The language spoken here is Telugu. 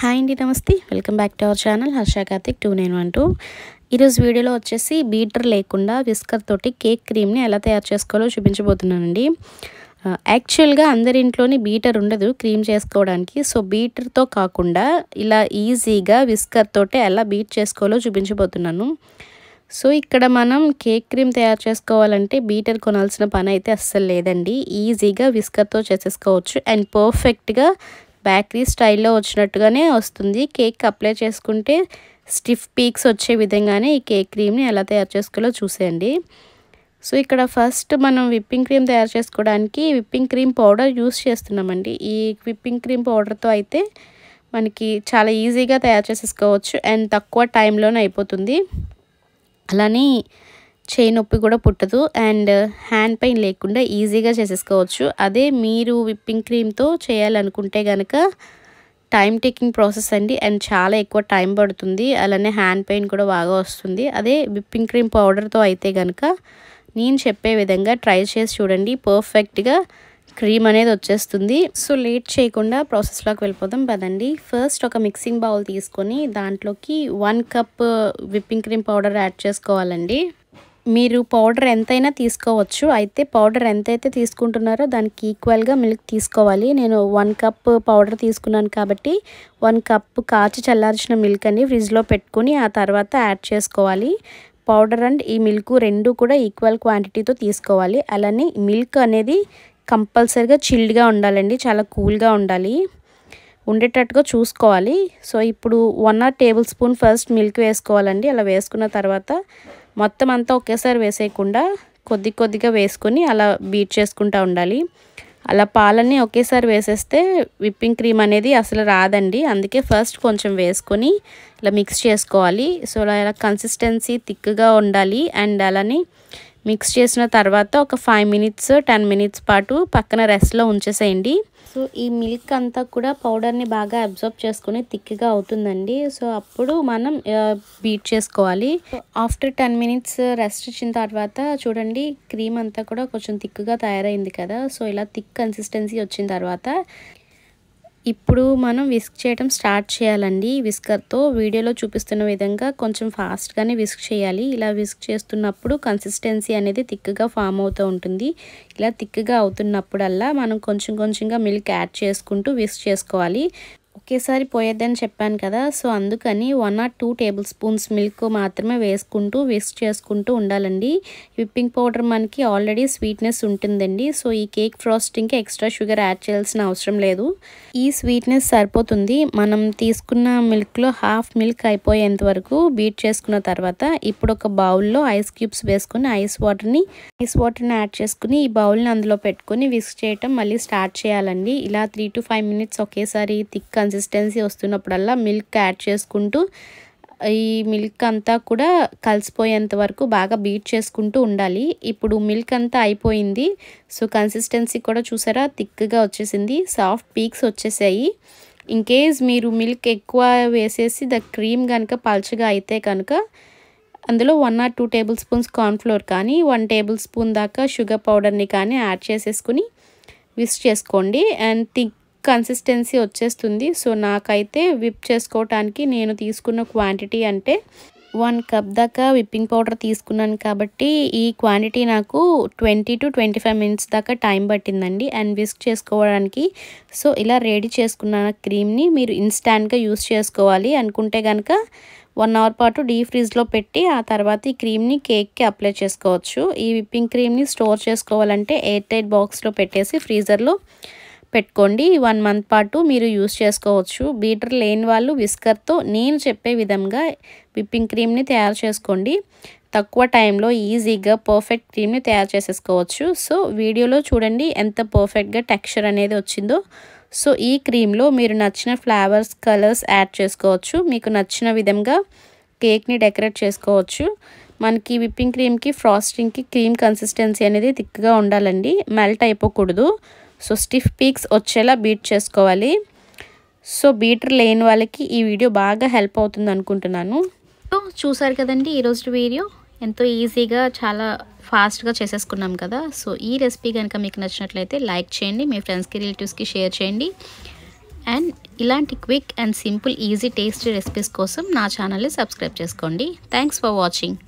హాయ్ అండి నమస్తే welcome back to our channel Harsha Karthik two nine one two ఈరోజు వీడియోలో వచ్చేసి బీటర్ లేకుండా విస్కర్ తోటి కేక్ క్రీమ్ని ఎలా తయారు చేసుకోవాలో చూపించబోతున్నానండి యాక్చువల్గా అందరి ఇంట్లోని బీటర్ ఉండదు క్రీమ్ చేసుకోవడానికి సో బీటర్తో కాకుండా ఇలా ఈజీగా విస్కర్ తోటే ఎలా బీట్ చేసుకోవాలో చూపించబోతున్నాను సో ఇక్కడ మనం కేక్ క్రీమ్ తయారు చేసుకోవాలంటే బీటర్ కొనాల్సిన పని అయితే అస్సలు లేదండి ఈజీగా విస్కర్తో చేసేసుకోవచ్చు అండ్ పర్ఫెక్ట్గా బేకరీ స్టైల్లో వచ్చినట్టుగానే వస్తుంది కేక్ అప్లై చేసుకుంటే స్టిఫ్ పీక్స్ వచ్చే విధంగానే ఈ కేక్ క్రీమ్ని ఎలా తయారు చేసుకోవాలో చూసేయండి సో ఇక్కడ ఫస్ట్ మనం విప్పింగ్ క్రీమ్ తయారు చేసుకోవడానికి విప్పింగ్ క్రీమ్ పౌడర్ యూస్ చేస్తున్నామండి ఈ విప్పింగ్ క్రీమ్ పౌడర్తో అయితే మనకి చాలా ఈజీగా తయారు చేసేసుకోవచ్చు అండ్ తక్కువ టైంలోనే అయిపోతుంది అలానే చేయి నొప్పి కూడా పుట్టదు అండ్ హ్యాండ్ పెయిన్ లేకుండా ఈజీగా చేసేసుకోవచ్చు అదే మీరు విప్పింగ్ క్రీమ్తో చేయాలనుకుంటే కనుక టైం టేకింగ్ ప్రాసెస్ అండి అండ్ చాలా ఎక్కువ టైం పడుతుంది అలానే హ్యాండ్ పెయిన్ కూడా బాగా వస్తుంది అదే విప్పింగ్ క్రీమ్ పౌడర్తో అయితే కనుక నేను చెప్పే విధంగా ట్రై చేసి చూడండి పర్ఫెక్ట్గా క్రీమ్ అనేది వచ్చేస్తుంది సో లేట్ చేయకుండా ప్రాసెస్లోకి వెళ్ళిపోదాం పదండి ఫస్ట్ ఒక మిక్సింగ్ బౌల్ తీసుకొని దాంట్లోకి one cup whipping cream powder add చేసుకోవాలండి మీరు పౌడర్ ఎంతైనా తీసుకోవచ్చు అయితే పౌడర్ ఎంతైతే తీసుకుంటున్నారో దానికి ఈక్వల్గా మిల్క్ తీసుకోవాలి నేను వన్ కప్ పౌడర్ తీసుకున్నాను కాబట్టి వన్ కప్ కాచి చల్లార్చిన మిల్క్ అని ఫ్రిడ్జ్లో పెట్టుకుని ఆ తర్వాత యాడ్ చేసుకోవాలి పౌడర్ అండ్ ఈ మిల్క్ రెండు కూడా ఈక్వల్ క్వాంటిటీతో తీసుకోవాలి అలానే మిల్క్ అనేది కంపల్సరిగా చిల్డ్గా ఉండాలండి చాలా కూల్గా ఉండాలి ఉండేటట్టుగా చూసుకోవాలి సో ఇప్పుడు one or tablespoon first milk వేసుకోవాలండి అలా వేసుకున్న తర్వాత మొత్తం అంతా ఒకేసారి వేసేయకుండా కొద్ది కొద్దిగా వేసుకొని అలా బీట్ చేసుకుంటూ ఉండాలి అలా పాలన్నీ ఒకేసారి వేసేస్తే విప్పింగ్ క్రీమ్ అనేది అసలు రాదండి అందుకే ఫస్ట్ కొంచెం వేసుకొని ఇలా మిక్స్ చేసుకోవాలి సో అలా కన్సిస్టెన్సీ థిక్గా ఉండాలి అండ్ అలానే మిక్స్ చేసిన తర్వాత ఒక ఫైవ్ మినిట్స్ టెన్ మినిట్స్ పాటు పక్కన రెస్ట్లో ఉంచేసేయండి సో ఈ మిల్క్ అంతా కూడా పౌడర్ని బాగా అబ్జర్బ్ చేసుకుని థిక్గా అవుతుందండి సో అప్పుడు మనం బీట్ చేసుకోవాలి ఆఫ్టర్ టెన్ మినిట్స్ రెస్ట్ ఇచ్చిన తర్వాత చూడండి క్రీమ్ అంతా కూడా కొంచెం థిక్గా తయారైంది కదా సో ఇలా థిక్ కన్సిస్టెన్సీ వచ్చిన తర్వాత ఇప్పుడు మనం విస్క్ చేయడం స్టార్ట్ చేయాలండి విస్కర్తో వీడియోలో చూపిస్తున్న విధంగా కొంచెం ఫాస్ట్గానే విస్క్ చేయాలి ఇలా విస్క్ చేస్తున్నప్పుడు కన్సిస్టెన్సీ అనేది థిక్గా ఫామ్ అవుతూ ఉంటుంది ఇలా థిక్గా అవుతున్నప్పుడల్లా మనం కొంచెం కొంచెంగా మిల్క్ యాడ్ చేసుకుంటూ విస్క్ చేసుకోవాలి ఒకేసారి పోయేద్దని చెప్పాను కదా సో అందుకని one or two tablespoons milk మాత్రమే వేసుకుంటూ విస్క్ చేసుకుంటూ ఉండాలండి విప్పింగ్ పౌడర్ మనకి ఆల్రెడీ స్వీట్నెస్ ఉంటుందండి సో ఈ కేక్ ఫ్రాస్టింగ్కి ఎక్స్ట్రా షుగర్ యాడ్ చేయాల్సిన అవసరం లేదు ఈ స్వీట్నెస్ సరిపోతుంది మనం తీసుకున్న మిల్క్లో హాఫ్ మిల్క్ అయిపోయేంత వరకు బీట్ చేసుకున్న తర్వాత ఇప్పుడు ఒక బౌల్లో ఐస్ క్యూబ్స్ వేసుకొని ఐస్ వాటర్ని ఐస్ వాటర్ని యాడ్ చేసుకుని ఈ బౌల్ని అందులో పెట్టుకొని విస్క్ చేయటం మళ్ళీ స్టార్ట్ చేయాలండి ఇలా త్రీ టు ఫైవ్ మినిట్స్ ఒకేసారి థిక్ కన్సిస్ కన్సిస్టెన్సీ వస్తున్నప్పుడల్లా మిల్క్ యాడ్ చేసుకుంటూ ఈ మిల్క్ అంతా కూడా కలిసిపోయేంత వరకు బాగా బీట్ చేసుకుంటూ ఉండాలి ఇప్పుడు మిల్క్ అంతా అయిపోయింది సో కన్సిస్టెన్సీ కూడా చూసారా థిక్గా వచ్చేసింది సాఫ్ట్ పీక్స్ వచ్చేసాయి ఇన్ కేస్ మీరు మిల్క్ ఎక్కువ వేసేసి ద క్రీమ్ కనుక పల్చగా అయితే కనుక అందులో one or two tablespoons cornflour కానీ వన్ టేబుల్ స్పూన్ దాకా షుగర్ పౌడర్ని కానీ యాడ్ చేసేసుకుని విస్ చేసుకోండి అండ్ థిక్ కన్సిస్టెన్సీ వచ్చేస్తుంది సో నాకైతే విప్ చేసుకోవటానికి నేను తీసుకున్న క్వాంటిటీ అంటే వన్ కప్ దాకా విప్పింగ్ పౌడర్ తీసుకున్నాను కాబట్టి ఈ క్వాంటిటీ నాకు twenty to twenty five minutes దాకా టైం పట్టిందండి అండ్ విస్క్ చేసుకోవడానికి సో ఇలా రెడీ చేసుకున్న క్రీమ్ని మీరు ఇన్స్టాంట్గా యూస్ చేసుకోవాలి అనుకుంటే కనుక వన్ అవర్ పాటు డీ ఫ్రిడ్జ్లో పెట్టి ఆ తర్వాత ఈ క్రీమ్ని కేక్కి అప్లై చేసుకోవచ్చు ఈ విప్పింగ్ క్రీమ్ని స్టోర్ చేసుకోవాలంటే ఎయిర్ టైట్ బాక్స్లో పెట్టేసి ఫ్రీజర్లో పెట్టుకోండి వన్ మంత్ పాటు మీరు యూస్ చేసుకోవచ్చు బీటర్ లేని వాళ్ళు విస్కర్తో నేను చెప్పే విధంగా విప్పింగ్ క్రీమ్ని తయారు చేసుకోండి తక్కువ టైంలో ఈజీగా పర్ఫెక్ట్ క్రీమ్ని తయారు చేసేసుకోవచ్చు సో వీడియోలో చూడండి ఎంత పర్ఫెక్ట్గా టెక్స్చర్ అనేది వచ్చిందో సో ఈ క్రీమ్లో మీరు నచ్చిన ఫ్లేవర్స్ కలర్స్ యాడ్ చేసుకోవచ్చు మీకు నచ్చిన విధంగా కేక్ని డెకరేట్ చేసుకోవచ్చు మనకి విప్పింగ్ క్రీమ్కి ఫ్రాస్టింగ్కి క్రీమ్ కన్సిస్టెన్సీ అనేది థిక్గా ఉండాలండి మెల్ట్ అయిపోకూడదు సో స్టిఫ్ పీక్స్ వచ్చేలా బీట్ చేసుకోవాలి సో బీటర్ లేని వాళ్ళకి ఈ వీడియో బాగా హెల్ప్ అవుతుంది అనుకుంటున్నాను సో చూసారు కదండి ఈరోజు వీడియో ఎంతో ఈజీగా చాలా ఫాస్ట్గా చేసేసుకున్నాం కదా సో ఈ రెసిపీ కనుక మీకు నచ్చినట్లయితే లైక్ చేయండి మీ ఫ్రెండ్స్కి రిలేటివ్స్కి షేర్ చేయండి అండ్ ఇలాంటి quick and simple easy tasty recipes కోసం నా ఛానల్ని సబ్స్క్రైబ్ చేసుకోండి థ్యాంక్స్ ఫర్ వాచింగ్